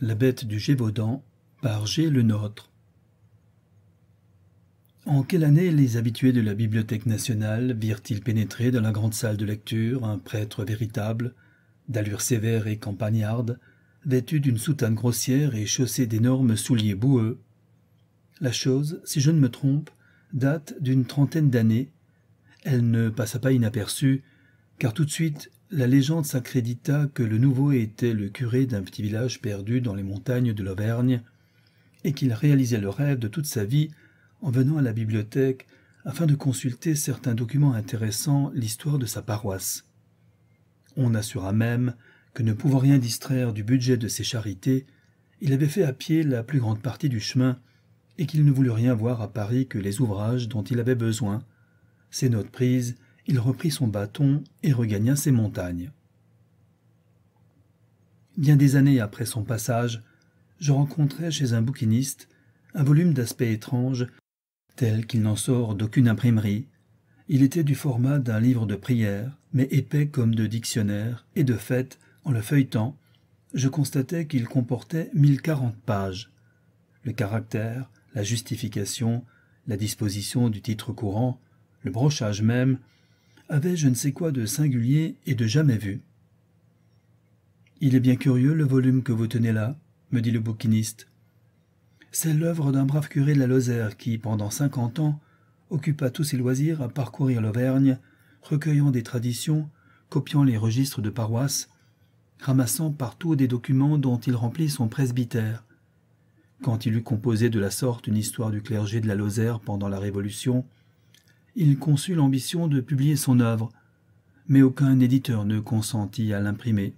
La bête du Gévaudan par G. Le Nôtre. En quelle année les habitués de la Bibliothèque nationale virent-ils pénétrer dans la grande salle de lecture un prêtre véritable, d'allure sévère et campagnarde, vêtu d'une soutane grossière et chaussé d'énormes souliers boueux La chose, si je ne me trompe, date d'une trentaine d'années. Elle ne passa pas inaperçue, car tout de suite la légende s'accrédita que le nouveau était le curé d'un petit village perdu dans les montagnes de l'Auvergne, et qu'il réalisait le rêve de toute sa vie en venant à la bibliothèque afin de consulter certains documents intéressants l'histoire de sa paroisse. On assura même que ne pouvant rien distraire du budget de ses charités, il avait fait à pied la plus grande partie du chemin, et qu'il ne voulut rien voir à Paris que les ouvrages dont il avait besoin, ses notes prises il reprit son bâton et regagna ses montagnes. Bien des années après son passage, je rencontrai chez un bouquiniste un volume d'aspect étrange, tel qu'il n'en sort d'aucune imprimerie. Il était du format d'un livre de prière, mais épais comme de dictionnaire, et de fait, en le feuilletant, je constatai qu'il comportait mille quarante pages. Le caractère, la justification, la disposition du titre courant, le brochage même, avait je ne sais quoi de singulier et de jamais vu. Il est bien curieux le volume que vous tenez là, me dit le bouquiniste. C'est l'œuvre d'un brave curé de la Lozère qui, pendant cinquante ans, occupa tous ses loisirs à parcourir l'Auvergne, recueillant des traditions, copiant les registres de paroisse, ramassant partout des documents dont il remplit son presbytère. Quand il eut composé de la sorte une histoire du clergé de la Lozère pendant la Révolution, il conçut l'ambition de publier son œuvre, mais aucun éditeur ne consentit à l'imprimer.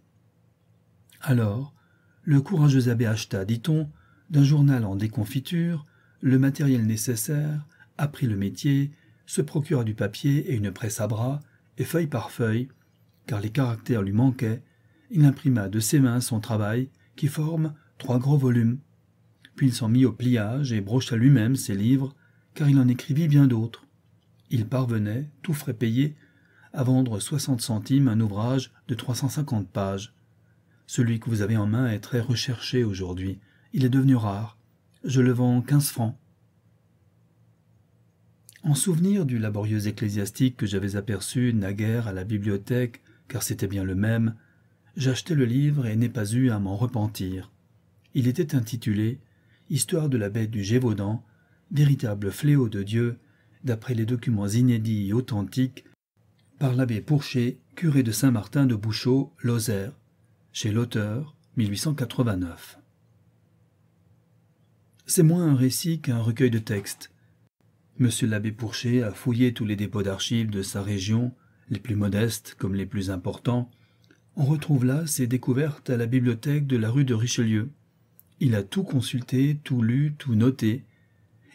Alors, le courageux abbé acheta, dit-on, d'un journal en déconfiture, le matériel nécessaire, apprit le métier, se procura du papier et une presse à bras, et feuille par feuille, car les caractères lui manquaient, il imprima de ses mains son travail, qui forme trois gros volumes. Puis il s'en mit au pliage et brocha lui-même ses livres, car il en écrivit bien d'autres. Il parvenait, tout frais payé, à vendre soixante centimes un ouvrage de trois-cent-cinquante pages. Celui que vous avez en main est très recherché aujourd'hui. Il est devenu rare. Je le vends quinze francs. En souvenir du laborieux ecclésiastique que j'avais aperçu naguère à la bibliothèque, car c'était bien le même, j'achetai le livre et n'ai pas eu à m'en repentir. Il était intitulé Histoire de la bête du Gévaudan, véritable fléau de Dieu d'après les documents inédits et authentiques, par l'abbé Pourcher, curé de Saint-Martin de Bouchot, Lozère, chez l'auteur, 1889. C'est moins un récit qu'un recueil de textes. M. l'abbé Pourcher a fouillé tous les dépôts d'archives de sa région, les plus modestes comme les plus importants. On retrouve là ses découvertes à la bibliothèque de la rue de Richelieu. Il a tout consulté, tout lu, tout noté,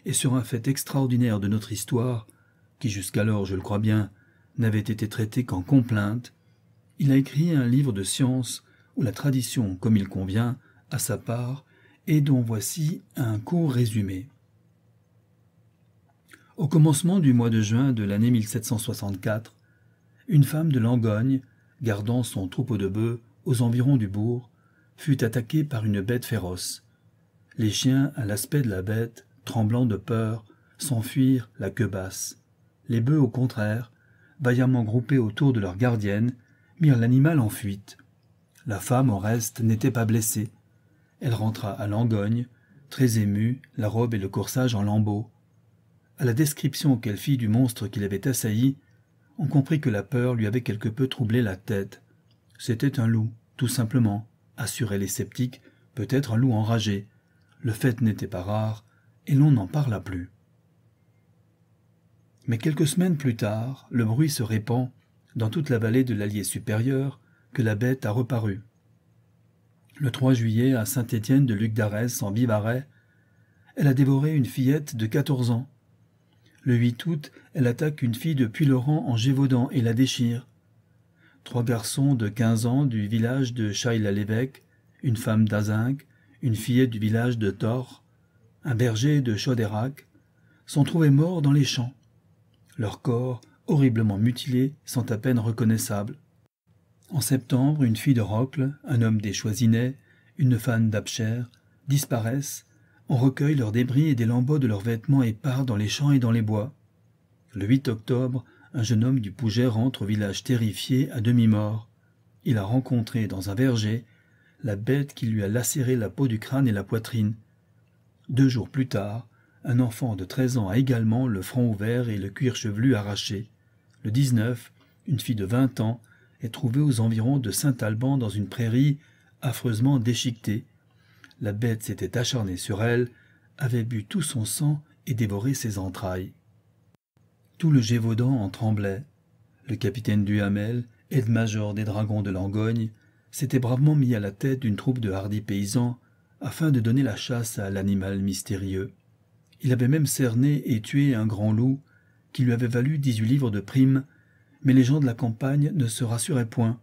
et sur un fait extraordinaire de notre histoire, qui jusqu'alors, je le crois bien, n'avait été traité qu'en complainte, il a écrit un livre de science où la tradition, comme il convient, a sa part, et dont voici un court résumé. Au commencement du mois de juin de l'année 1764, une femme de Langogne, gardant son troupeau de bœufs aux environs du bourg, fut attaquée par une bête féroce. Les chiens, à l'aspect de la bête, tremblant de peur, s'enfuirent la queue basse. Les bœufs, au contraire, vaillamment groupés autour de leur gardienne, mirent l'animal en fuite. La femme, au reste, n'était pas blessée. Elle rentra à Langogne, très émue, la robe et le corsage en lambeaux. À la description qu'elle fit du monstre qui l'avait assailli, on comprit que la peur lui avait quelque peu troublé la tête. C'était un loup, tout simplement, assuraient les sceptiques, peut-être un loup enragé. Le fait n'était pas rare, et l'on n'en parla plus. Mais quelques semaines plus tard, le bruit se répand dans toute la vallée de l'Allier supérieur que la bête a reparu. Le 3 juillet, à Saint-Étienne de Luc d'Arès, en Vivarais, elle a dévoré une fillette de 14 ans. Le 8 août, elle attaque une fille de Puy-Laurent en Gévaudan et la déchire. Trois garçons de 15 ans du village de Chaille-la-l'Évêque, une femme d'Azinc, une fillette du village de Thor un berger de Chaudérac, sont trouvés morts dans les champs. Leurs corps, horriblement mutilés, sont à peine reconnaissables. En septembre, une fille de Rocle, un homme des Choisinets, une femme d'Apcher, disparaissent, on recueille leurs débris et des lambeaux de leurs vêtements et part dans les champs et dans les bois. Le 8 octobre, un jeune homme du Pouget rentre au village terrifié à demi-mort. Il a rencontré dans un verger la bête qui lui a lacéré la peau du crâne et la poitrine. Deux jours plus tard, un enfant de treize ans a également le front ouvert et le cuir chevelu arraché. Le dix-neuf, une fille de vingt ans est trouvée aux environs de Saint-Alban dans une prairie affreusement déchiquetée. La bête s'était acharnée sur elle, avait bu tout son sang et dévoré ses entrailles. Tout le Gévaudan en tremblait. Le capitaine Duhamel, aide-major des dragons de Langogne, s'était bravement mis à la tête d'une troupe de hardis paysans afin de donner la chasse à l'animal mystérieux. Il avait même cerné et tué un grand loup qui lui avait valu dix-huit livres de prime, mais les gens de la campagne ne se rassuraient point.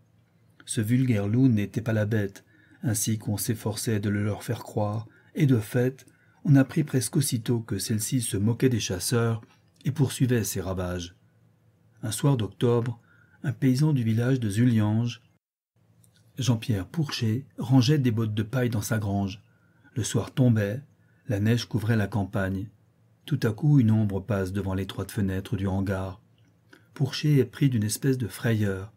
Ce vulgaire loup n'était pas la bête, ainsi qu'on s'efforçait de le leur faire croire, et de fait, on apprit presque aussitôt que celle-ci se moquait des chasseurs et poursuivait ses ravages. Un soir d'octobre, un paysan du village de Zuliange, Jean-Pierre Pourcher, rangeait des bottes de paille dans sa grange. Le soir tombait, la neige couvrait la campagne. Tout à coup, une ombre passe devant l'étroite fenêtre du hangar. Pourcher est pris d'une espèce de frayeur.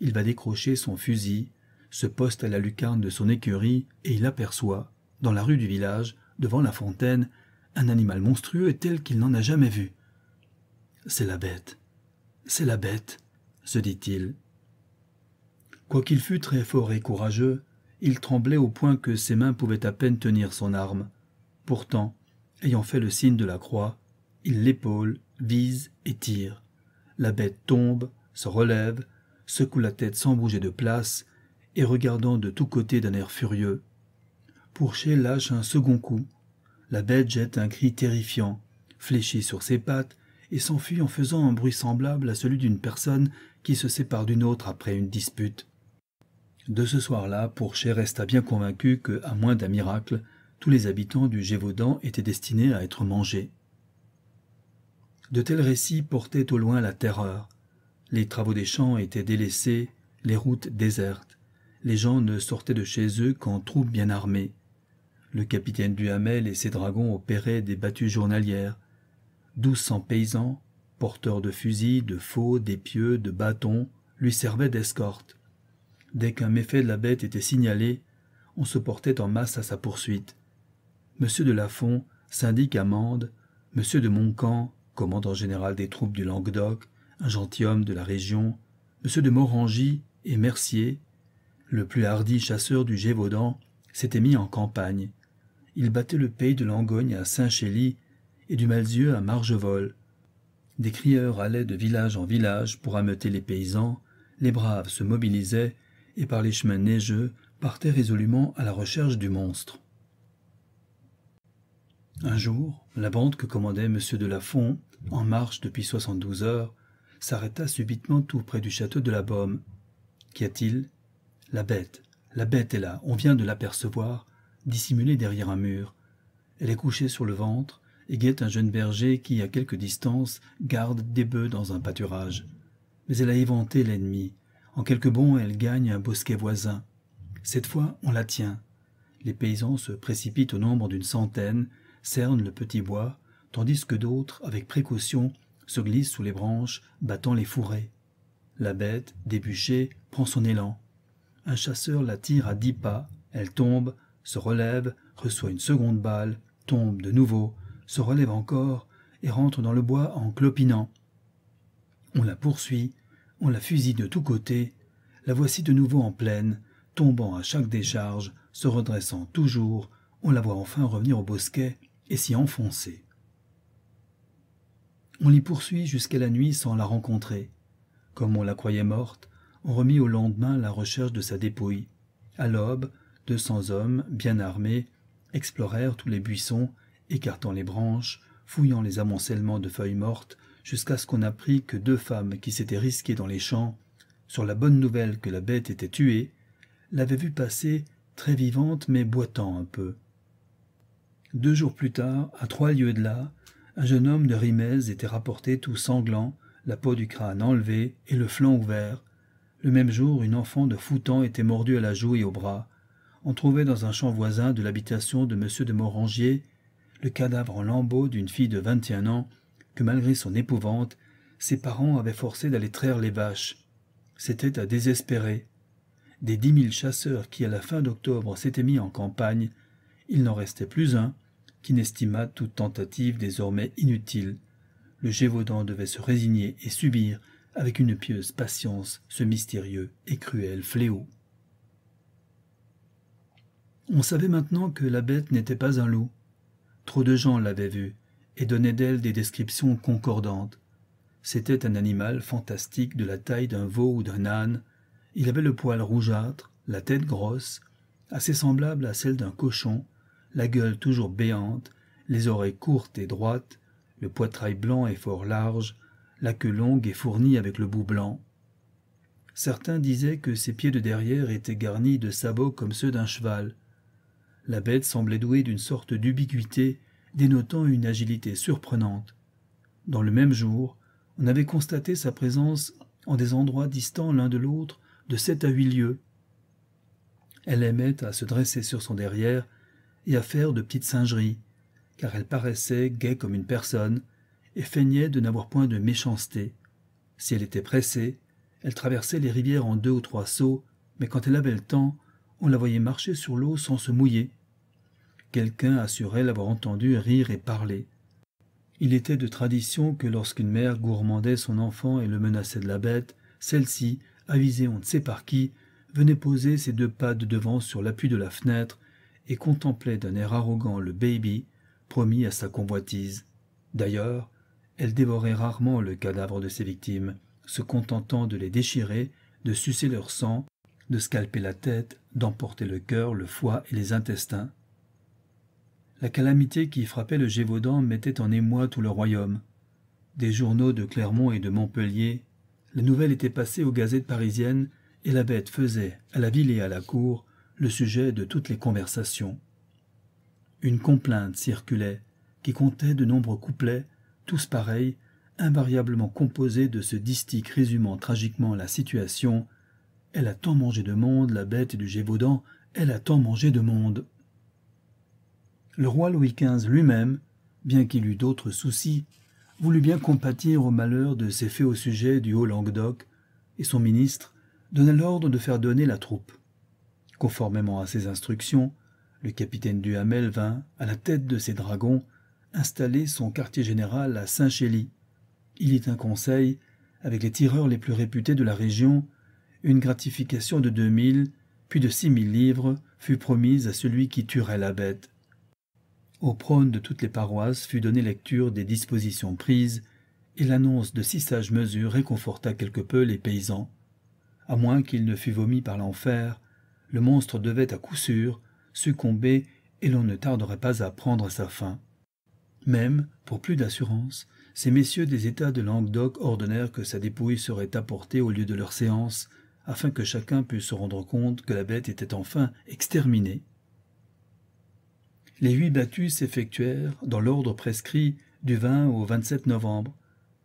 Il va décrocher son fusil, se poste à la lucarne de son écurie, et il aperçoit, dans la rue du village, devant la fontaine, un animal monstrueux et tel qu'il n'en a jamais vu. C'est la bête. C'est la bête, se dit-il. Quoiqu'il fût très fort et courageux, il tremblait au point que ses mains pouvaient à peine tenir son arme. Pourtant, ayant fait le signe de la croix, il l'épaule, vise et tire. La bête tombe, se relève, secoue la tête sans bouger de place, et regardant de tous côtés d'un air furieux. Pourcher lâche un second coup. La bête jette un cri terrifiant, fléchit sur ses pattes, et s'enfuit en faisant un bruit semblable à celui d'une personne qui se sépare d'une autre après une dispute. De ce soir-là, Pourchet resta bien convaincu que, à moins d'un miracle, tous les habitants du Gévaudan étaient destinés à être mangés. De tels récits portaient au loin la terreur. Les travaux des champs étaient délaissés, les routes désertes. Les gens ne sortaient de chez eux qu'en troupes bien armées. Le capitaine Duhamel et ses dragons opéraient des battues journalières. Douze cents paysans, porteurs de fusils, de faux, d'épieux, de bâtons, lui servaient d'escorte. Dès qu'un méfait de la bête était signalé, on se portait en masse à sa poursuite. M. de Lafont, syndic à Mende, M. de Montcamp, commandant général des troupes du Languedoc, un gentilhomme de la région, M. de Morangy et Mercier, le plus hardi chasseur du Gévaudan, s'étaient mis en campagne. Ils battaient le pays de Langogne à Saint-Chély et du Malzieu à Margevol. Des crieurs allaient de village en village pour ameuter les paysans, les braves se mobilisaient et par les chemins neigeux partait résolument à la recherche du monstre. Un jour, la bande que commandait M. de Lafont, en marche depuis soixante-douze heures, s'arrêta subitement tout près du château de la Baume. Qu'y a-t-il La bête. La bête est là. On vient de l'apercevoir, dissimulée derrière un mur. Elle est couchée sur le ventre et guette un jeune berger qui, à quelque distance, garde des bœufs dans un pâturage. Mais elle a éventé l'ennemi. En quelques bonds, elle gagne un bosquet voisin. Cette fois, on la tient. Les paysans se précipitent au nombre d'une centaine, cernent le petit bois, tandis que d'autres, avec précaution, se glissent sous les branches, battant les fourrés. La bête, débuchée, prend son élan. Un chasseur la tire à dix pas, elle tombe, se relève, reçoit une seconde balle, tombe de nouveau, se relève encore et rentre dans le bois en clopinant. On la poursuit, on la fusille de tous côtés, la voici de nouveau en plaine, tombant à chaque décharge, se redressant toujours, on la voit enfin revenir au bosquet et s'y enfoncer. On l'y poursuit jusqu'à la nuit sans la rencontrer. Comme on la croyait morte, on remit au lendemain la recherche de sa dépouille. À l'aube, deux cents hommes, bien armés, explorèrent tous les buissons, écartant les branches, fouillant les amoncellements de feuilles mortes, jusqu'à ce qu'on apprit que deux femmes qui s'étaient risquées dans les champs, sur la bonne nouvelle que la bête était tuée, l'avaient vue passer très vivante mais boitant un peu. Deux jours plus tard, à trois lieues de là, un jeune homme de Rimez était rapporté tout sanglant, la peau du crâne enlevée et le flanc ouvert. Le même jour, une enfant de Foutan était mordue à la joue et au bras. On trouvait dans un champ voisin de l'habitation de M. de Morangier le cadavre en lambeaux d'une fille de vingt et un ans que malgré son épouvante, ses parents avaient forcé d'aller traire les vaches. C'était à désespérer. Des dix mille chasseurs qui, à la fin d'octobre, s'étaient mis en campagne, il n'en restait plus un, qui n'estima toute tentative désormais inutile. Le Gévaudan devait se résigner et subir, avec une pieuse patience, ce mystérieux et cruel fléau. On savait maintenant que la bête n'était pas un loup. Trop de gens l'avaient vu, et donnait d'elle des descriptions concordantes. C'était un animal fantastique de la taille d'un veau ou d'un âne. Il avait le poil rougeâtre, la tête grosse, assez semblable à celle d'un cochon, la gueule toujours béante, les oreilles courtes et droites, le poitrail blanc et fort large, la queue longue et fournie avec le bout blanc. Certains disaient que ses pieds de derrière étaient garnis de sabots comme ceux d'un cheval. La bête semblait douée d'une sorte d'ubiquité dénotant une agilité surprenante. Dans le même jour, on avait constaté sa présence en des endroits distants l'un de l'autre de sept à huit lieues. Elle aimait à se dresser sur son derrière et à faire de petites singeries, car elle paraissait gaie comme une personne et feignait de n'avoir point de méchanceté. Si elle était pressée, elle traversait les rivières en deux ou trois sauts, mais quand elle avait le temps, on la voyait marcher sur l'eau sans se mouiller. Quelqu'un assurait l'avoir entendu rire et parler. Il était de tradition que lorsqu'une mère gourmandait son enfant et le menaçait de la bête, celle-ci, avisée on ne sait par qui, venait poser ses deux pattes de devant sur l'appui de la fenêtre et contemplait d'un air arrogant le baby, promis à sa convoitise. D'ailleurs, elle dévorait rarement le cadavre de ses victimes, se contentant de les déchirer, de sucer leur sang, de scalper la tête, d'emporter le cœur, le foie et les intestins. La calamité qui frappait le Gévaudan mettait en émoi tout le royaume. Des journaux de Clermont et de Montpellier, la nouvelle était passée aux gazettes parisiennes et la bête faisait, à la ville et à la cour, le sujet de toutes les conversations. Une complainte circulait, qui comptait de nombreux couplets, tous pareils, invariablement composés de ce distique résumant tragiquement la situation Elle a tant mangé de monde, la bête du Gévaudan, elle a tant mangé de monde. Le roi Louis XV lui-même, bien qu'il eût d'autres soucis, voulut bien compatir au malheur de ses faits au sujet du haut Languedoc, et son ministre donna l'ordre de faire donner la troupe. Conformément à ses instructions, le capitaine Duhamel vint, à la tête de ses dragons, installer son quartier général à Saint-Chély. Il y un conseil avec les tireurs les plus réputés de la région, une gratification de deux mille, puis de six mille livres fut promise à celui qui tuerait la bête. Au prône de toutes les paroisses fut donnée lecture des dispositions prises, et l'annonce de si sages mesures réconforta quelque peu les paysans. À moins qu'il ne fût vomi par l'enfer, le monstre devait à coup sûr succomber et l'on ne tarderait pas à prendre sa fin. Même, pour plus d'assurance, ces messieurs des États de Languedoc ordonnèrent que sa dépouille serait apportée au lieu de leur séance, afin que chacun pût se rendre compte que la bête était enfin exterminée. Les huit battues s'effectuèrent dans l'ordre prescrit du 20 au 27 novembre.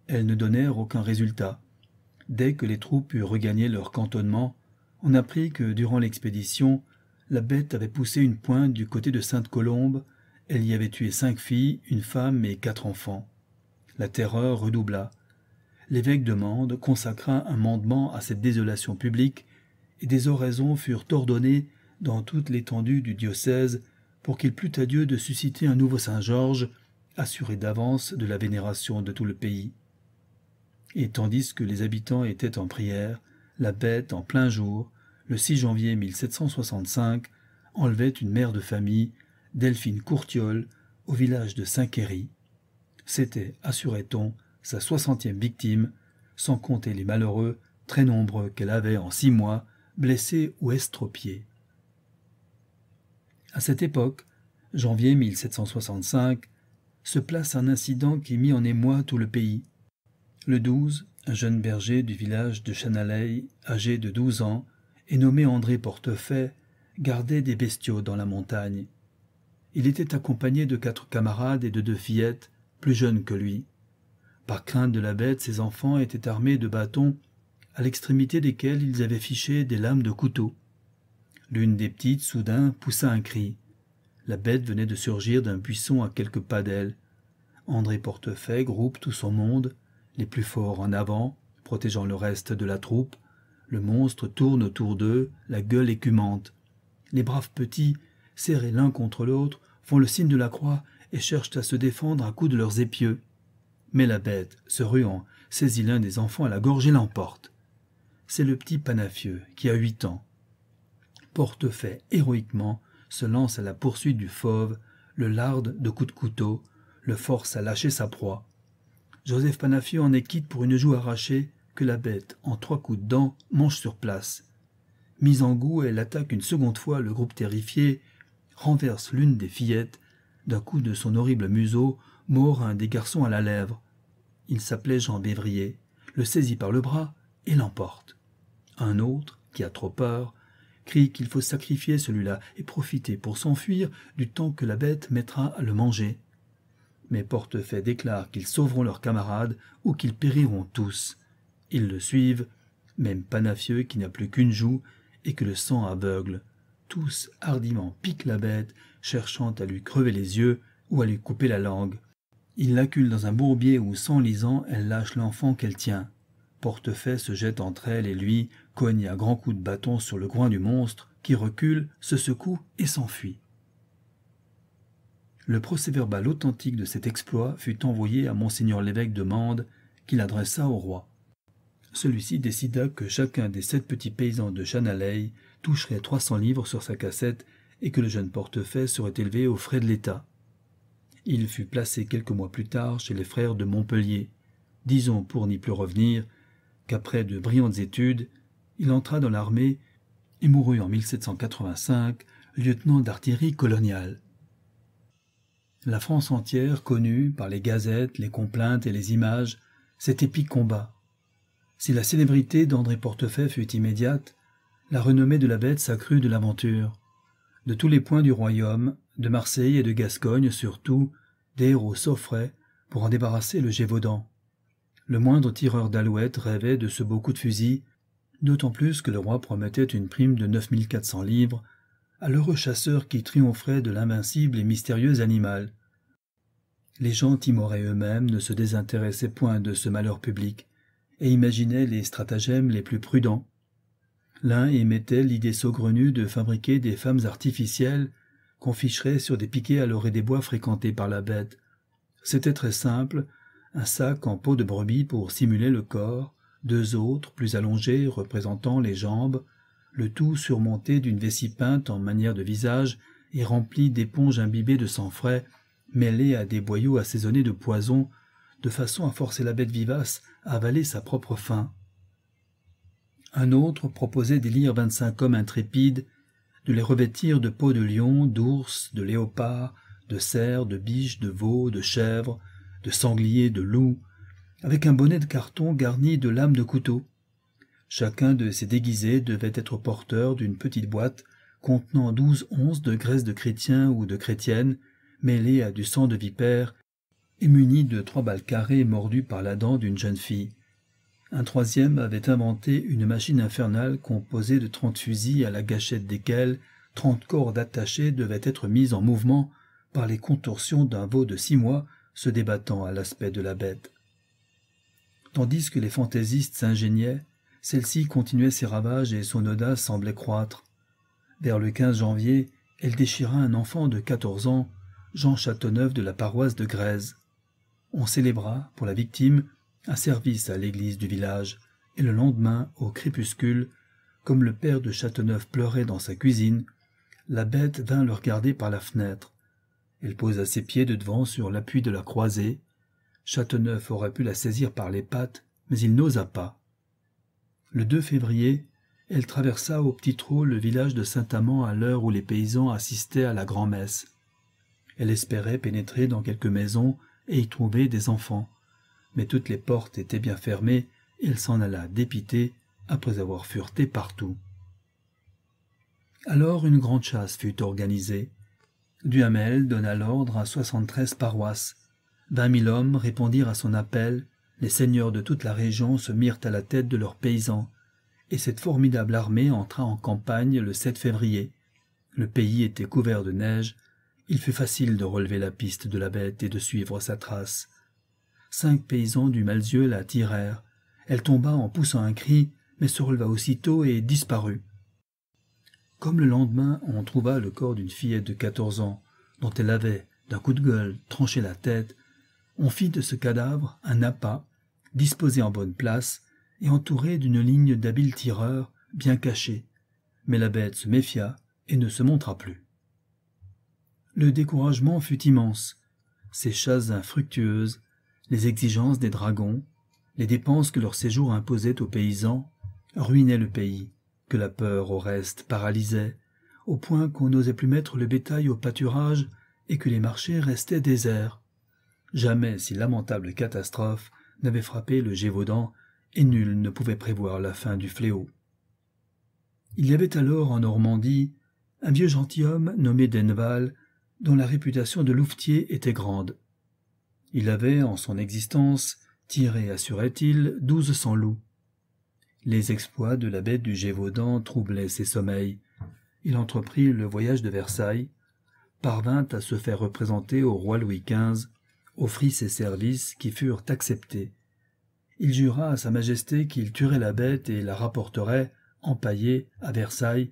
Elles ne donnèrent aucun résultat. Dès que les troupes eurent regagné leur cantonnement, on apprit que durant l'expédition, la bête avait poussé une pointe du côté de Sainte-Colombe, elle y avait tué cinq filles, une femme et quatre enfants. La terreur redoubla. L'évêque de Mende consacra un mandement à cette désolation publique, et des oraisons furent ordonnées dans toute l'étendue du diocèse pour qu'il plût à Dieu de susciter un nouveau Saint Georges, assuré d'avance de la vénération de tout le pays. Et tandis que les habitants étaient en prière, la bête, en plein jour, le 6 janvier 1765, enlevait une mère de famille, Delphine Courtiole, au village de Saint-Quéry. C'était, assurait-on, sa soixantième victime, sans compter les malheureux, très nombreux qu'elle avait en six mois, blessés ou estropiés. À cette époque, janvier 1765, se place un incident qui mit en émoi tout le pays. Le 12, un jeune berger du village de Chanalay, âgé de douze ans, et nommé André Portefait, gardait des bestiaux dans la montagne. Il était accompagné de quatre camarades et de deux fillettes, plus jeunes que lui. Par crainte de la bête, ses enfants étaient armés de bâtons, à l'extrémité desquels ils avaient fiché des lames de couteau. L'une des petites, soudain, poussa un cri. La bête venait de surgir d'un buisson à quelques pas d'elle. André Portefaix groupe tout son monde, les plus forts en avant, protégeant le reste de la troupe. Le monstre tourne autour d'eux, la gueule écumante. Les braves petits, serrés l'un contre l'autre, font le signe de la croix et cherchent à se défendre à coups de leurs épieux. Mais la bête, se ruant, saisit l'un des enfants à la gorge et l'emporte. C'est le petit Panafieux, qui a huit ans, Portefait héroïquement se lance à la poursuite du fauve, le larde de coups de couteau, le force à lâcher sa proie. Joseph Panafio en est quitte pour une joue arrachée que la bête, en trois coups de dents, mange sur place. Mise en goût, elle attaque une seconde fois le groupe terrifié, renverse l'une des fillettes, d'un coup de son horrible museau, mord un des garçons à la lèvre. Il s'appelait Jean Bévrier, le saisit par le bras et l'emporte. Un autre, qui a trop peur, crie qu'il faut sacrifier celui-là et profiter pour s'enfuir du temps que la bête mettra à le manger. Mais Portefait déclare qu'ils sauveront leurs camarades ou qu'ils périront tous. Ils le suivent, même Panafieux qui n'a plus qu'une joue et que le sang aveugle. Tous hardiment piquent la bête, cherchant à lui crever les yeux ou à lui couper la langue. Ils l'acculent dans un bourbier où, sans l'isant, elle lâche l'enfant qu'elle tient. Portefait se jette entre elle et lui, cogne un grand coup de bâton sur le groin du monstre, qui recule, se secoue et s'enfuit. Le procès-verbal authentique de cet exploit fut envoyé à monseigneur l'évêque de Mende, qu'il adressa au roi. Celui-ci décida que chacun des sept petits paysans de chanaley toucherait trois cents livres sur sa cassette et que le jeune portefaix serait élevé aux frais de l'État. Il fut placé quelques mois plus tard chez les frères de Montpellier. Disons, pour n'y plus revenir, qu'après de brillantes études, il entra dans l'armée et mourut en 1785, lieutenant d'artillerie coloniale. La France entière connut, par les gazettes, les complaintes et les images, cet épique combat. Si la célébrité d'André Portefaix fut immédiate, la renommée de la bête s'accrut de l'aventure. De tous les points du royaume, de Marseille et de Gascogne surtout, des héros s'offraient pour en débarrasser le Gévaudan. Le moindre tireur d'alouette rêvait de ce beau coup de fusil, d'autant plus que le roi promettait une prime de neuf quatre cents livres à l'heureux chasseur qui triompherait de l'invincible et mystérieux animal. Les gens timorés eux-mêmes ne se désintéressaient point de ce malheur public et imaginaient les stratagèmes les plus prudents. L'un émettait l'idée saugrenue de fabriquer des femmes artificielles qu'on ficherait sur des piquets à l'orée des bois fréquentés par la bête. C'était très simple, un sac en peau de brebis pour simuler le corps, deux autres plus allongés représentant les jambes, le tout surmonté d'une vessie peinte en manière de visage et rempli d'éponges imbibées de sang frais, mêlées à des boyaux assaisonnés de poison, de façon à forcer la bête vivace à avaler sa propre faim. Un autre proposait d'élire vingt-cinq hommes intrépides, de les revêtir de peaux de lion, d'ours, de léopard, de cerf, de biche, de veau, de chèvre, de sangliers, de loups, avec un bonnet de carton garni de lames de couteau. Chacun de ces déguisés devait être porteur d'une petite boîte contenant douze onces de graisse de chrétien ou de chrétienne, mêlée à du sang de vipère, et munie de trois balles carrées mordues par la dent d'une jeune fille. Un troisième avait inventé une machine infernale composée de trente fusils à la gâchette desquels trente cordes attachées devaient être mises en mouvement par les contorsions d'un veau de six mois se débattant à l'aspect de la bête. Tandis que les fantaisistes s'ingéniaient, celle-ci continuait ses ravages et son audace semblait croître. Vers le 15 janvier, elle déchira un enfant de 14 ans, Jean Châteauneuf de la paroisse de Grèze. On célébra, pour la victime, un service à l'église du village, et le lendemain, au crépuscule, comme le père de Châteauneuf pleurait dans sa cuisine, la bête vint le regarder par la fenêtre. Elle posa ses pieds de devant sur l'appui de la croisée. Châteauneuf aurait pu la saisir par les pattes, mais il n'osa pas. Le 2 février, elle traversa au petit trot le village de Saint-Amand à l'heure où les paysans assistaient à la grand-messe. Elle espérait pénétrer dans quelques maisons et y trouver des enfants. Mais toutes les portes étaient bien fermées et elle s'en alla dépitée après avoir fureté partout. Alors une grande chasse fut organisée. Duhamel donna l'ordre à soixante-treize paroisses. Vingt mille hommes répondirent à son appel, les seigneurs de toute la région se mirent à la tête de leurs paysans, et cette formidable armée entra en campagne le 7 février. Le pays était couvert de neige, il fut facile de relever la piste de la bête et de suivre sa trace. Cinq paysans du Malzieu la tirèrent. Elle tomba en poussant un cri, mais se releva aussitôt et disparut. Comme le lendemain, on trouva le corps d'une fillette de quatorze ans, dont elle avait, d'un coup de gueule, tranché la tête, on fit de ce cadavre un appât, disposé en bonne place, et entouré d'une ligne d'habiles tireurs, bien cachés. Mais la bête se méfia et ne se montra plus. Le découragement fut immense. Ces chasses infructueuses, les exigences des dragons, les dépenses que leur séjour imposait aux paysans, ruinaient le pays que la peur au reste paralysait, au point qu'on n'osait plus mettre le bétail au pâturage et que les marchés restaient déserts. Jamais si lamentable catastrophe n'avait frappé le Gévaudan, et nul ne pouvait prévoir la fin du fléau. Il y avait alors en Normandie un vieux gentilhomme nommé Denval, dont la réputation de louvetier était grande. Il avait, en son existence, tiré, assurait-il, douze cents loups, les exploits de la bête du Gévaudan troublaient ses sommeils. Il entreprit le voyage de Versailles, parvint à se faire représenter au roi Louis XV, offrit ses services qui furent acceptés. Il jura à Sa Majesté qu'il tuerait la bête et la rapporterait, empaillée, à Versailles,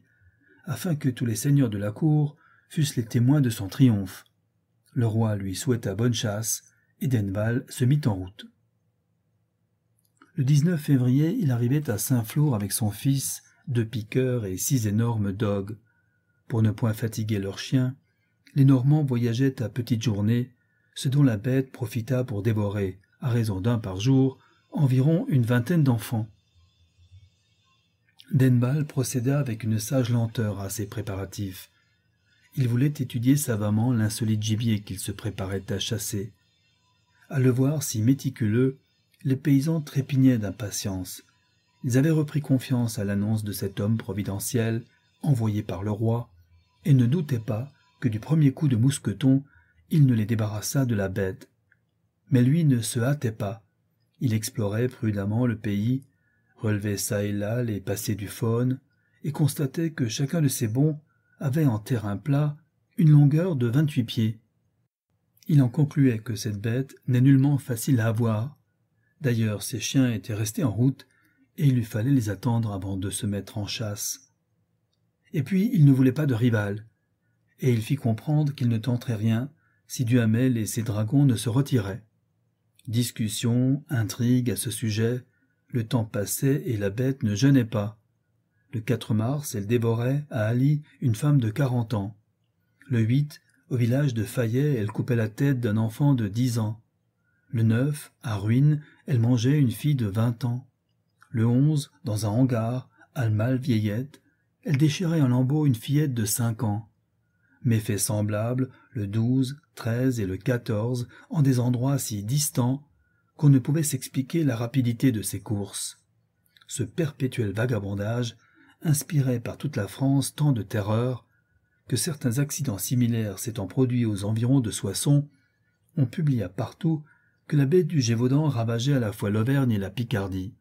afin que tous les seigneurs de la cour fussent les témoins de son triomphe. Le roi lui souhaita bonne chasse, et Denval se mit en route. Le 19 février, il arrivait à Saint-Flour avec son fils, deux piqueurs et six énormes dogues. Pour ne point fatiguer leurs chiens, les Normands voyageaient à petites journées, ce dont la bête profita pour dévorer, à raison d'un par jour, environ une vingtaine d'enfants. Denbal procéda avec une sage lenteur à ses préparatifs. Il voulait étudier savamment l'insolite gibier qu'il se préparait à chasser. À le voir si méticuleux, les paysans trépignaient d'impatience. Ils avaient repris confiance à l'annonce de cet homme providentiel, envoyé par le roi, et ne doutaient pas que du premier coup de mousqueton, il ne les débarrassât de la bête. Mais lui ne se hâtait pas. Il explorait prudemment le pays, relevait çà et là les passés du faune, et constatait que chacun de ces bons avait en terrain plat une longueur de vingt-huit pieds. Il en concluait que cette bête n'est nullement facile à avoir, D'ailleurs, ses chiens étaient restés en route, et il lui fallait les attendre avant de se mettre en chasse. Et puis, il ne voulait pas de rival, et il fit comprendre qu'il ne tenterait rien si Duhamel et ses dragons ne se retiraient. Discussion, intrigue à ce sujet, le temps passait et la bête ne gênait pas. Le 4 mars, elle dévorait, à Ali, une femme de quarante ans. Le 8, au village de Fayet, elle coupait la tête d'un enfant de dix ans. Le 9, à Ruine, elle mangeait une fille de vingt ans. Le onze, dans un hangar, Almal vieillette, elle déchirait en lambeaux une fillette de cinq ans. Mais faits semblable, le douze, treize et le quatorze, en des endroits si distants qu'on ne pouvait s'expliquer la rapidité de ses courses. Ce perpétuel vagabondage inspirait par toute la France tant de terreur que certains accidents similaires s'étant produits aux environs de Soissons, on publia partout que la bête du Gévaudan ravageait à la fois l'Auvergne et la Picardie.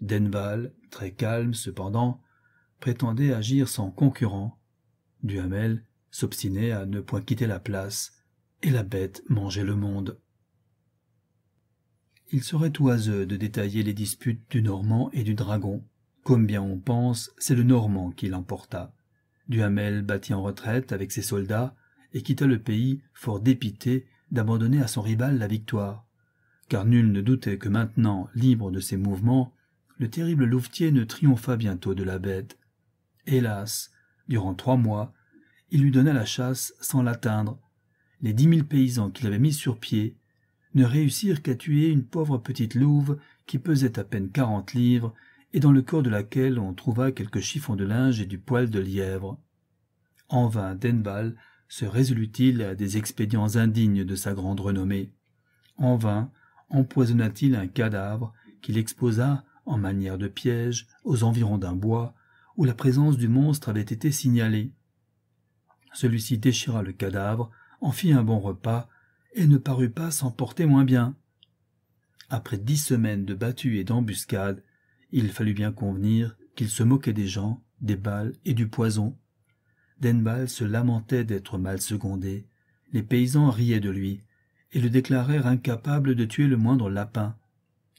Denval, très calme cependant, prétendait agir sans concurrent. Duhamel s'obstinait à ne point quitter la place, et la bête mangeait le monde. Il serait oiseux de détailler les disputes du Normand et du Dragon. Comme bien on pense, c'est le Normand qui l'emporta. Duhamel battit en retraite avec ses soldats et quitta le pays fort dépité d'abandonner à son rival la victoire, car nul ne doutait que maintenant, libre de ses mouvements, le terrible louvetier ne triompha bientôt de la bête. Hélas, durant trois mois, il lui donna la chasse sans l'atteindre. Les dix mille paysans qu'il avait mis sur pied ne réussirent qu'à tuer une pauvre petite louve qui pesait à peine quarante livres et dans le corps de laquelle on trouva quelques chiffons de linge et du poil de lièvre. En vain Denbal se résolut-il à des expédients indignes de sa grande renommée En vain empoisonna-t-il un cadavre qu'il exposa, en manière de piège, aux environs d'un bois, où la présence du monstre avait été signalée. Celui-ci déchira le cadavre, en fit un bon repas, et ne parut pas s'en porter moins bien. Après dix semaines de battues et d'embuscades, il fallut bien convenir qu'il se moquait des gens, des balles et du poison, Denbal se lamentait d'être mal secondé. Les paysans riaient de lui et le déclarèrent incapable de tuer le moindre lapin.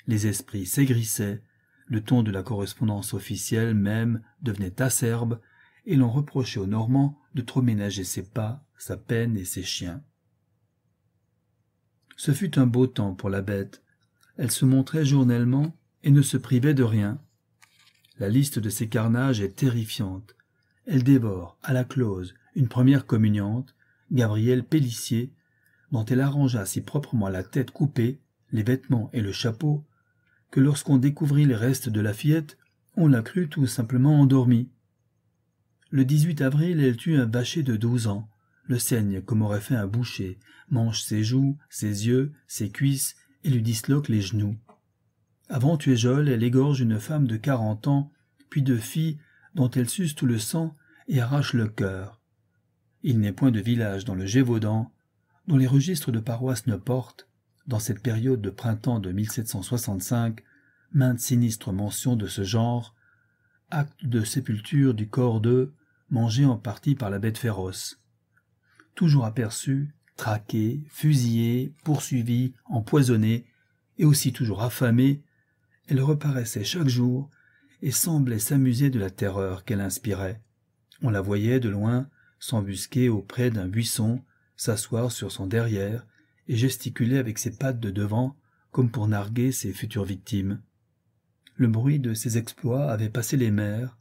Les esprits s'aigrissaient, le ton de la correspondance officielle même devenait acerbe, et l'on reprochait aux Normands de trop ménager ses pas, sa peine et ses chiens. Ce fut un beau temps pour la bête. Elle se montrait journellement et ne se privait de rien. La liste de ses carnages est terrifiante elle dévore, à la close, une première communiante, Gabrielle Pellissier, dont elle arrangea si proprement la tête coupée, les vêtements et le chapeau, que lorsqu'on découvrit les restes de la fillette, on la crut tout simplement endormie. Le 18 avril, elle tue un vacher de douze ans, le saigne comme aurait fait un boucher, mange ses joues, ses yeux, ses cuisses et lui disloque les genoux. Avant Jol, elle égorge une femme de quarante ans, puis deux filles dont elle suce tout le sang et arrache le cœur. Il n'est point de village dans le Gévaudan dont les registres de paroisse ne portent, dans cette période de printemps de 1765, maintes sinistres mentions de ce genre, acte de sépulture du corps de, mangé en partie par la bête féroce. Toujours aperçue, traquée, fusillée, poursuivie, empoisonnée, et aussi toujours affamée, elle reparaissait chaque jour et semblait s'amuser de la terreur qu'elle inspirait. On la voyait de loin s'embusquer auprès d'un buisson, s'asseoir sur son derrière et gesticuler avec ses pattes de devant comme pour narguer ses futures victimes. Le bruit de ses exploits avait passé les mers.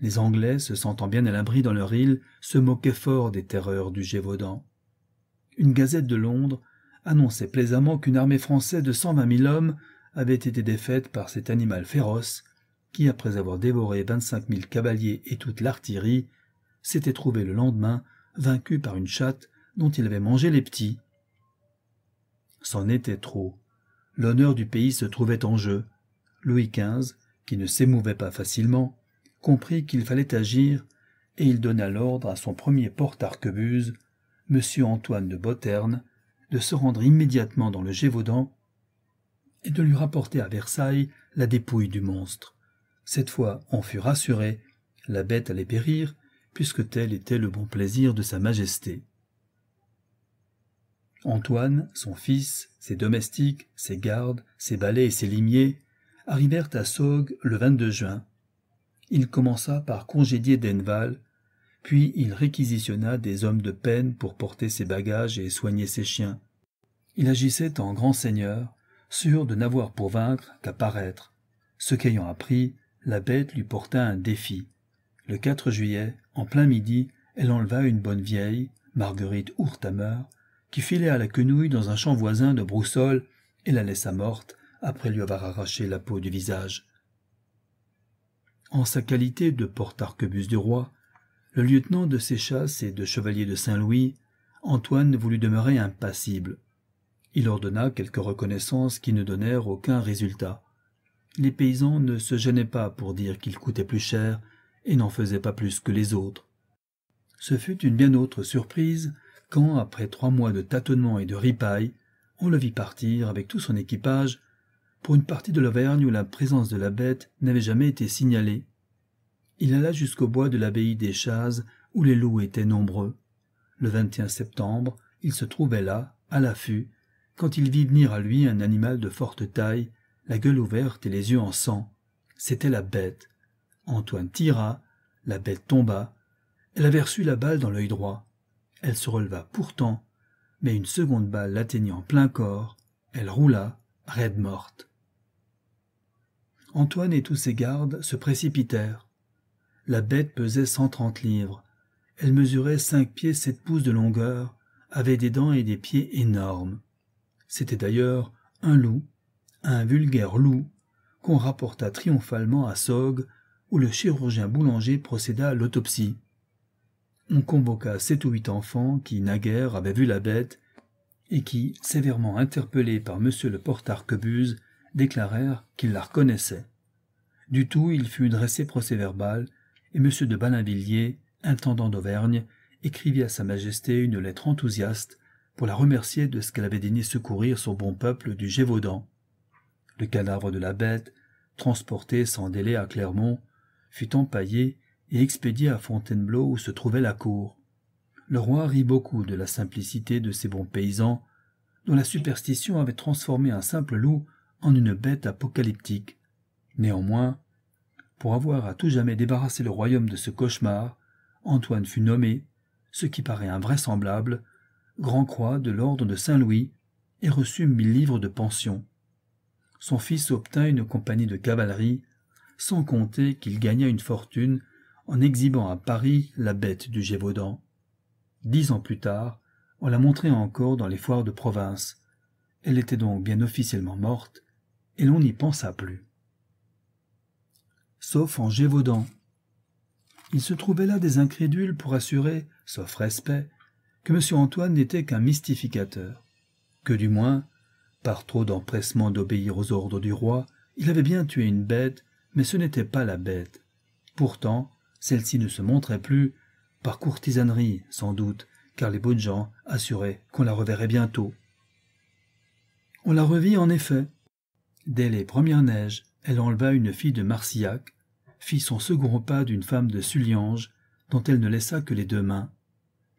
Les Anglais, se sentant bien à l'abri dans leur île, se moquaient fort des terreurs du Gévaudan. Une gazette de Londres annonçait plaisamment qu'une armée française de cent vingt mille hommes avait été défaite par cet animal féroce qui, après avoir dévoré vingt-cinq mille cavaliers et toute l'artillerie, s'était trouvé le lendemain vaincu par une chatte dont il avait mangé les petits. C'en était trop. L'honneur du pays se trouvait en jeu. Louis XV, qui ne s'émouvait pas facilement, comprit qu'il fallait agir, et il donna l'ordre à son premier porte-arquebuse, M. Antoine de Botterne, de se rendre immédiatement dans le Gévaudan et de lui rapporter à Versailles la dépouille du monstre. Cette fois, on fut rassuré, la bête allait périr, puisque tel était le bon plaisir de Sa Majesté. Antoine, son fils, ses domestiques, ses gardes, ses balais et ses limiers arrivèrent à Saugues le 22 juin. Il commença par congédier Denval, puis il réquisitionna des hommes de peine pour porter ses bagages et soigner ses chiens. Il agissait en grand seigneur, sûr de n'avoir pour vaincre qu'à paraître, ce qu'ayant appris, la bête lui porta un défi. Le 4 juillet, en plein midi, elle enleva une bonne vieille, Marguerite Ourtameur, qui filait à la quenouille dans un champ voisin de broussoles et la laissa morte après lui avoir arraché la peau du visage. En sa qualité de porte-arquebus du roi, le lieutenant de ses chasses et de chevalier de Saint-Louis, Antoine voulut demeurer impassible. Il ordonna quelques reconnaissances qui ne donnèrent aucun résultat les paysans ne se gênaient pas pour dire qu'ils coûtaient plus cher et n'en faisaient pas plus que les autres. Ce fut une bien autre surprise quand, après trois mois de tâtonnements et de ripailles, on le vit partir avec tout son équipage pour une partie de l'Auvergne où la présence de la bête n'avait jamais été signalée. Il alla jusqu'au bois de l'abbaye des Chazes où les loups étaient nombreux. Le 21 septembre, il se trouvait là, à l'affût, quand il vit venir à lui un animal de forte taille la gueule ouverte et les yeux en sang. C'était la bête. Antoine tira, la bête tomba. Elle avait reçu la balle dans l'œil droit. Elle se releva pourtant, mais une seconde balle en plein corps, elle roula, raide morte. Antoine et tous ses gardes se précipitèrent. La bête pesait cent trente livres. Elle mesurait cinq pieds sept pouces de longueur, avait des dents et des pieds énormes. C'était d'ailleurs un loup un vulgaire loup qu'on rapporta triomphalement à Sog, où le chirurgien boulanger procéda à l'autopsie. On convoqua sept ou huit enfants qui, naguère, avaient vu la bête, et qui, sévèrement interpellés par M. le porte-arquebuse, déclarèrent qu'ils la reconnaissaient. Du tout, il fut dressé procès-verbal, et M. de Balinvilliers, intendant d'Auvergne, écrivit à Sa Majesté une lettre enthousiaste pour la remercier de ce qu'elle avait daigné secourir son bon peuple du Gévaudan. Le cadavre de la bête, transporté sans délai à Clermont, fut empaillé et expédié à Fontainebleau où se trouvait la cour. Le roi rit beaucoup de la simplicité de ces bons paysans, dont la superstition avait transformé un simple loup en une bête apocalyptique. Néanmoins, pour avoir à tout jamais débarrassé le royaume de ce cauchemar, Antoine fut nommé, ce qui paraît invraisemblable, grand croix de l'ordre de Saint-Louis et reçut mille livres de pension son fils obtint une compagnie de cavalerie, sans compter qu'il gagna une fortune en exhibant à Paris la bête du Gévaudan. Dix ans plus tard, on la montrait encore dans les foires de province. Elle était donc bien officiellement morte, et l'on n'y pensa plus. Sauf en Gévaudan. Il se trouvait là des incrédules pour assurer, sauf respect, que M. Antoine n'était qu'un mystificateur, que du moins par trop d'empressement d'obéir aux ordres du roi, il avait bien tué une bête, mais ce n'était pas la bête. Pourtant, celle-ci ne se montrait plus, par courtisanerie sans doute, car les bonnes gens assuraient qu'on la reverrait bientôt. On la revit en effet. Dès les premières neiges, elle enleva une fille de Marcillac, fit son second pas d'une femme de Sulliange, dont elle ne laissa que les deux mains.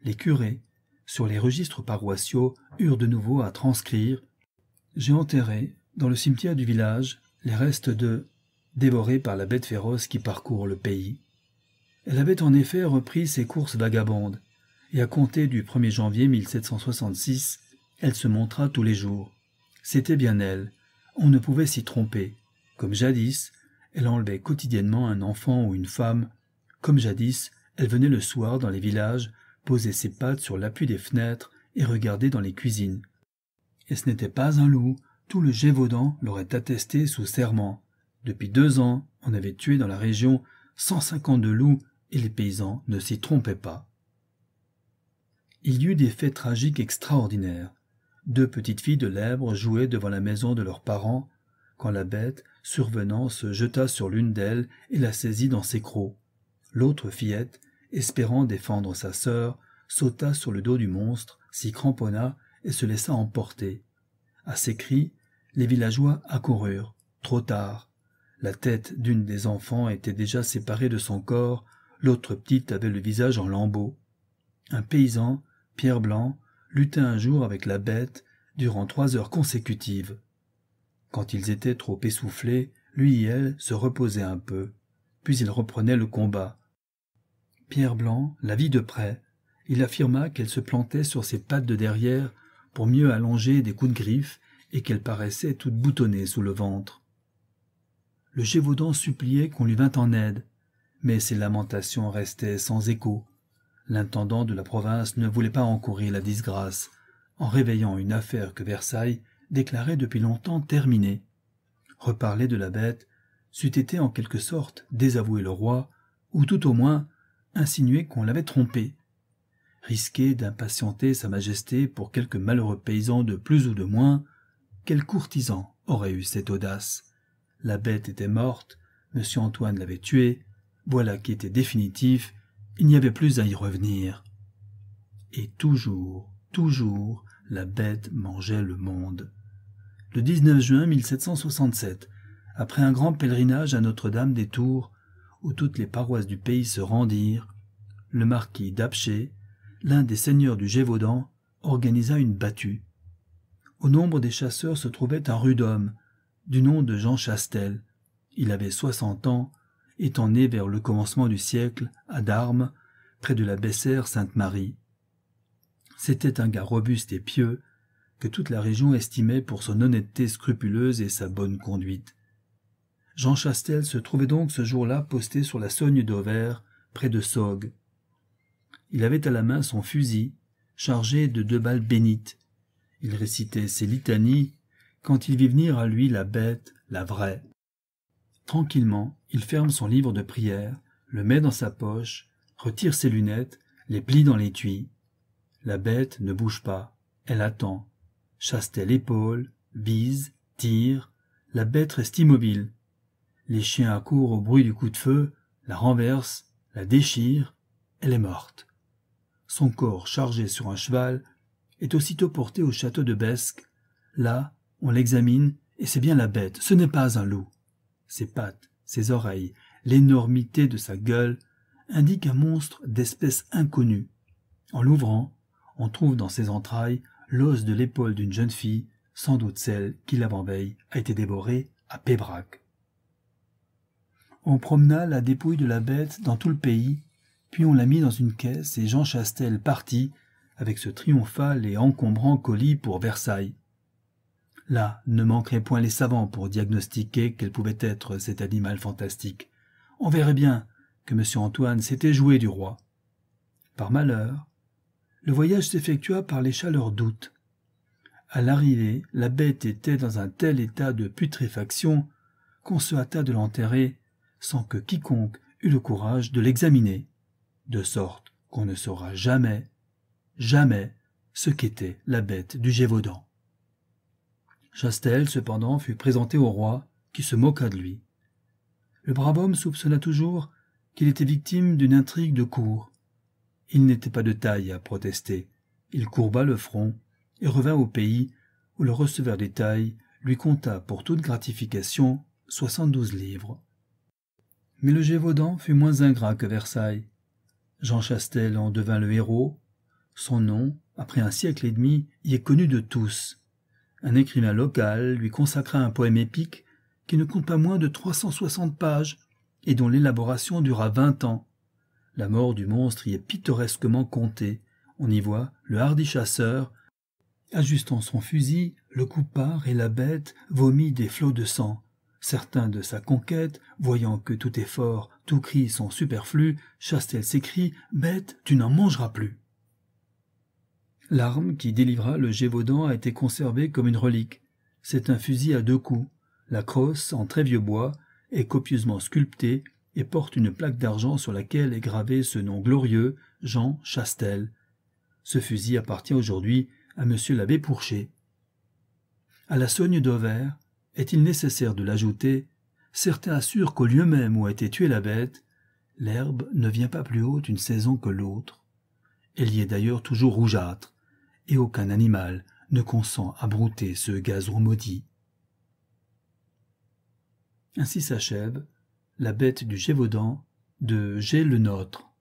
Les curés, sur les registres paroissiaux, eurent de nouveau à transcrire, j'ai enterré, dans le cimetière du village, les restes de dévorés par la bête féroce qui parcourt le pays. Elle avait en effet repris ses courses vagabondes, et à compter du 1er janvier 1766, elle se montra tous les jours. C'était bien elle, on ne pouvait s'y tromper. Comme jadis, elle enlevait quotidiennement un enfant ou une femme. Comme jadis, elle venait le soir dans les villages, posait ses pattes sur l'appui des fenêtres et regardait dans les cuisines et ce n'était pas un loup, tout le Gévaudan l'aurait attesté sous serment. Depuis deux ans, on avait tué dans la région cent de loups et les paysans ne s'y trompaient pas. Il y eut des faits tragiques extraordinaires. Deux petites filles de lèvres jouaient devant la maison de leurs parents quand la bête, survenant, se jeta sur l'une d'elles et la saisit dans ses crocs. L'autre fillette, espérant défendre sa sœur, sauta sur le dos du monstre, s'y cramponna et se laissa emporter. À ses cris, les villageois accoururent, trop tard. La tête d'une des enfants était déjà séparée de son corps, l'autre petite avait le visage en lambeaux. Un paysan, Pierre Blanc, luttait un jour avec la bête durant trois heures consécutives. Quand ils étaient trop essoufflés, lui et elle se reposaient un peu, puis ils reprenaient le combat. Pierre Blanc la vit de près. Il affirma qu'elle se plantait sur ses pattes de derrière pour mieux allonger des coups de griffe et qu'elle paraissait toute boutonnée sous le ventre. Le Gévaudan suppliait qu'on lui vînt en aide, mais ses lamentations restaient sans écho. L'intendant de la province ne voulait pas encourir la disgrâce, en réveillant une affaire que Versailles déclarait depuis longtemps terminée. Reparler de la bête c'eût été en quelque sorte désavouer le roi, ou tout au moins insinuer qu'on l'avait trompé risquer d'impatienter Sa Majesté pour quelque malheureux paysan de plus ou de moins, quel courtisan aurait eu cette audace La bête était morte, M. Antoine l'avait tuée, voilà qui était définitif, il n'y avait plus à y revenir. Et toujours, toujours, la bête mangeait le monde. Le 19 juin 1767, après un grand pèlerinage à Notre-Dame des Tours, où toutes les paroisses du pays se rendirent, le marquis d'Apché l'un des seigneurs du Gévaudan, organisa une battue. Au nombre des chasseurs se trouvait un rude homme, du nom de Jean Chastel. Il avait soixante ans, étant né vers le commencement du siècle, à Darmes, près de la Bessère Sainte-Marie. C'était un gars robuste et pieux, que toute la région estimait pour son honnêteté scrupuleuse et sa bonne conduite. Jean Chastel se trouvait donc ce jour-là posté sur la Sogne d'Auvers, près de Sogues. Il avait à la main son fusil, chargé de deux balles bénites. Il récitait ses litanies quand il vit venir à lui la bête, la vraie. Tranquillement, il ferme son livre de prière, le met dans sa poche, retire ses lunettes, les plie dans l'étui. La bête ne bouge pas, elle attend. Chasse-t-elle épaule, vise, tire, la bête reste immobile. Les chiens accourent au bruit du coup de feu, la renversent, la déchirent, elle est morte son corps chargé sur un cheval, est aussitôt porté au château de Besque. Là, on l'examine, et c'est bien la bête, ce n'est pas un loup. Ses pattes, ses oreilles, l'énormité de sa gueule indiquent un monstre d'espèce inconnue. En l'ouvrant, on trouve dans ses entrailles l'os de l'épaule d'une jeune fille, sans doute celle qui, lavant veille, a été dévorée à Pébrac. On promena la dépouille de la bête dans tout le pays puis on la mit dans une caisse et Jean Chastel partit avec ce triomphal et encombrant colis pour Versailles. Là, ne manqueraient point les savants pour diagnostiquer quel pouvait être cet animal fantastique. On verrait bien que M. Antoine s'était joué du roi. Par malheur, le voyage s'effectua par les chaleurs d'août. À l'arrivée, la bête était dans un tel état de putréfaction qu'on se hâta de l'enterrer sans que quiconque eût le courage de l'examiner de sorte qu'on ne saura jamais, jamais ce qu'était la bête du Gévaudan. Chastel, cependant, fut présenté au roi, qui se moqua de lui. Le brave homme soupçonna toujours qu'il était victime d'une intrigue de cour. Il n'était pas de taille à protester. Il courba le front et revint au pays où le receveur des tailles lui compta pour toute gratification soixante-douze livres. Mais le Gévaudan fut moins ingrat que Versailles. Jean Chastel en devint le héros. Son nom, après un siècle et demi, y est connu de tous. Un écrivain local lui consacra un poème épique qui ne compte pas moins de 360 pages et dont l'élaboration dura vingt ans. La mort du monstre y est pittoresquement contée. On y voit le hardi chasseur, ajustant son fusil, le coupard et la bête vomit des flots de sang. Certains de sa conquête, voyant que tout effort tous cris sont superflus, Chastel s'écrie Bête, tu n'en mangeras plus. L'arme qui délivra le Gévaudan a été conservée comme une relique. C'est un fusil à deux coups. La crosse, en très vieux bois, est copieusement sculptée et porte une plaque d'argent sur laquelle est gravé ce nom glorieux, Jean Chastel. Ce fusil appartient aujourd'hui à M. l'abbé Pourcher. À la sogne d'Auvers, est-il nécessaire de l'ajouter certains assurent qu'au lieu même où a été tuée la bête, l'herbe ne vient pas plus haute une saison que l'autre. Elle y est d'ailleurs toujours rougeâtre, et aucun animal ne consent à brouter ce gazon maudit. Ainsi s'achève La bête du Gévaudan de gé le nôtre.